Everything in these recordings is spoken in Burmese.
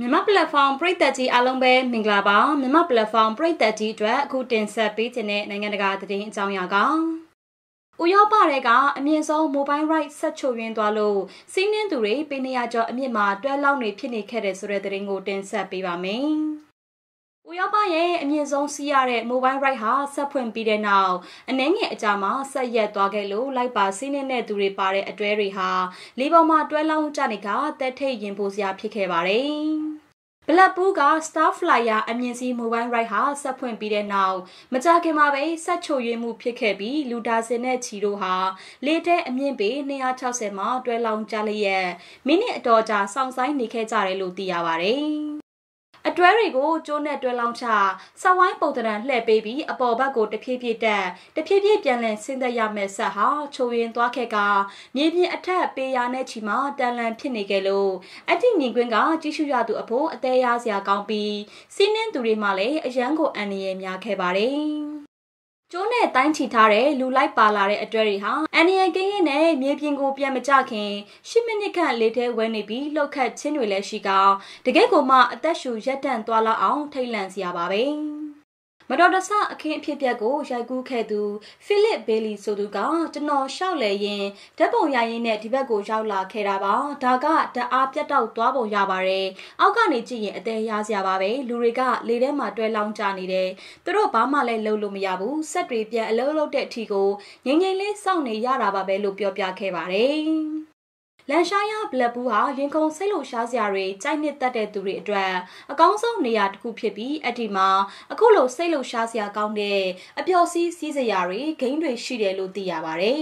မြန်မာ platform ပရိသတ်ကြီးအားလုံးပဲမင်္ဂလာပါမြန်မာ platform ပရိသတ်ကြီးအတွက်အခုတင်ဆက်ပေးခြင်းတဲ့နိုင်ငံတကာသတင်းအကြောင်းအရာကဥရောပတွေကအမြင့်ဆုံး mobile right ဆက်ချုပ်ရင်းသွားလို့စီးနှင်းသူတွေပေးနေရကြောအမြင့်မှာတွဲလောက်နေဖြစ်နေခဲ့တဲ့ဆိုတဲ့သတင်းကိုတင်ဆက်ပေးပါမယ်။ရောပရဲ့အမြင့်ဆုံးစီးရတဲ့ mobile right ဟာဆက်ဖွင့်ပြီးတဲ့နောက်အနှဲငယ်အကြာမှာဆက်ရက်သွားခဲ့လို့လိုက်ပါစီးနေတဲ့သူတွေပါတဲ့အတွဲတွေဟာလေးပေါ်မှာတွဲလောင်းကြနေကတက်ထိတ်ရင်ပိုစရာဖြစ်ခဲ့ပါတယ်ဘလက်ပူးက Star Flyer အမြင့်စီ Mobile Right ဟာဆက်ဖွင့်ပြီးတဲ့နောက်မကြခင်မှာပဲဆက်ချိုရွေးမှုဖြစ်ခဲ့ပြီးလူဒါစင်နဲ့ချီတို့ဟာလေတဲ့အမြင့်ပေ260မှာတွဲလောင်းကြလျက်မိနစ်အတော်ကြာစောင့်ဆိုင်နေခဲ့ကြတယ်လို့သိရပါဗျ။အတွဲတွေကိုကျိုးနဲ့တွဲလောင်းချဆောက်ဝိုင်းပုံသဏ္ဍာန်လှည့်ပေးပြီးအပေါ်ဘက်ကိုတဖြည်းဖြည်းတက်တဖြည်းဖြည်းပြန်လည်ဆင်းသက်ရမယ့်ဆက်ဟာချိုရင်သွားခဲ့ကမြေပြင်အထက်ပေရာနဲ့ချီမှာတန်လန်ဖြစ်နေခဲ့လို့အတိမြင်ကွင်းကကြီးစုရသူအဖို့အသေးရစရာကောင်းပြီးစီးနှင်းသူတွေမှလည်းအရန်ကိုအန္တရာယ်များခဲ့ပါတယ်ကျိုးနဲ့တိုင်းချီထားတဲ့လူလိုက်ပါလာတဲ့အတွဲတွေဟာ အန်နီယန်ကင်းရင်နဲ့မြေပြင်ကိုပြန်မကျခင်10မိနစ်ခန့်လေထဲဝဲနေပြီးလှုပ်ခတ်ခြင်းတွေလည်းရှိကောင်းတကယ့်ကိုမှအသက်ရှူရပ်တန့်သွားလောက်အောင်ထိတ်လန့်စရာပါပဲ။မတော်တဆအခင်းအဖြစ်ပြက်ကိုရိုက်ကူးခဲ့သူဖီလစ်ဘေးလီဆိုသူကကျွန်တော်ရှောက်လေရင်ဓာတ်ပုံရရင်နဲ့ဒီဘက်ကိုရောက်လာခဲ့တာပါဒါကဓာတ်အားပြတ်တောက်သွားပုံရပါတယ်အောက်ကနေကြည့်ရင်အသေးရစရာပါပဲလူတွေကလေထဲမှာတွဲလောင်းကြနေတယ်သူတို့ဘာမှလည်းလုပ်လို့မရဘူးဆက်တွေပြန်အလုံးလုံးတဲ့အထီကိုငိမ့်ငိမ့်လေးစောင့်နေရတာပါပဲလို့ပြောပြခဲ့ပါတယ်လန်ရှားရဘလက်ဘူးဟာရင်ခုန်ဆိတ်လုံရှားစရာတွေကြိုက်နှစ်တတ်တဲ့သူတွေအတွက်အကောင်းဆုံးနေရာတစ်ခုဖြစ်ပြီးအဲ့ဒီမှာအခုလိုဆိတ်လုံရှားစရာကောင်းတဲ့အပျော်စီးစီးစရာတွေဂိမ်းတွေရှိတယ်လို့သိရပါတယ်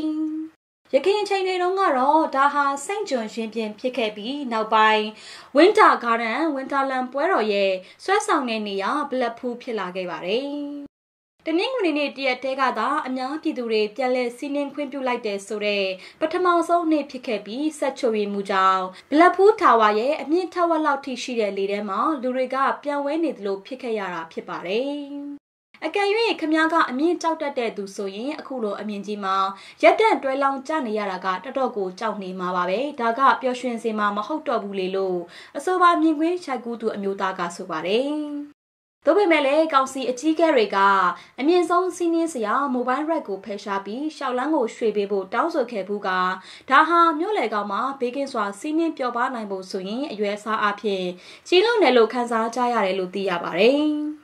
ရခိုင်အချိန်တွေတုန်းကတော့ဒါဟာစိန့်ဂျွန်ရင်ပြင်ဖြစ်ခဲ့ပြီးနောက်ပိုင်း Winter Garden Winterland ပွဲတော်ရဲ့ဆွဲဆောင်တဲ့နေရာ Blackpool ဖြစ်လာခဲ့ပါတယ်တနင်္ဂနွေနေ့တရက်တဲကသာအများပြည်သူတွေပြန်လည်စီးနှင်းခွင့်ပြုလိုက်တယ်ဆိုတော့ပထမဆုံးနေ့ဖြစ်ခဲ့ပြီးဆက်ချိုရီမူကြောင့်ဘလက်ဖူးထာဝါရဲ့အမြင့်ထက်ဝက်လောက်ထိရှိတဲ့လေထဲမှာလူတွေက ပြန်ဝဲနေသလိုဖြစ်ခဲ့ရတာဖြစ်ပါတယ်အကယ်၍ခမ ्या ကအမြင့်ကြောက်တတ်တဲ့သူဆိုရင်အခုလိုအမြင့်ကြီးမှာရက်တန့်တွဲလောင်းကြနေရတာကတတော်ကိုကြောက်နေမှာပါပဲဒါကပျော်ရွှင်စေမှာမဟုတ်တော့ဘူးလေလို့အဆိုပါမြင်ကွင်းရိုက်ကူးသူအမျိုးသားကဆိုပါတယ်။သို့ပေမဲ့လည်းကောင်စီအကြီးအကဲတွေကအမြင့်ဆုံးစီးနင်းစရာမိုဘိုင်းရက်ကိုဖယ်ရှားပြီးရှောက်လန်းကိုရွှေ့ပေးဖို့တောင်းဆိုခဲ့ဘူးကဒါဟာမြို့လယ်ကောင်မှာဘေးကင်းစွာစီးနင်းပျော်ပါနိုင်ဖို့ဆိုရင်အရွယ်အစားအဖြစ်ကြီးလွန်တယ်လို့ခန်းစားကြရတယ်လို့သိရပါတယ်။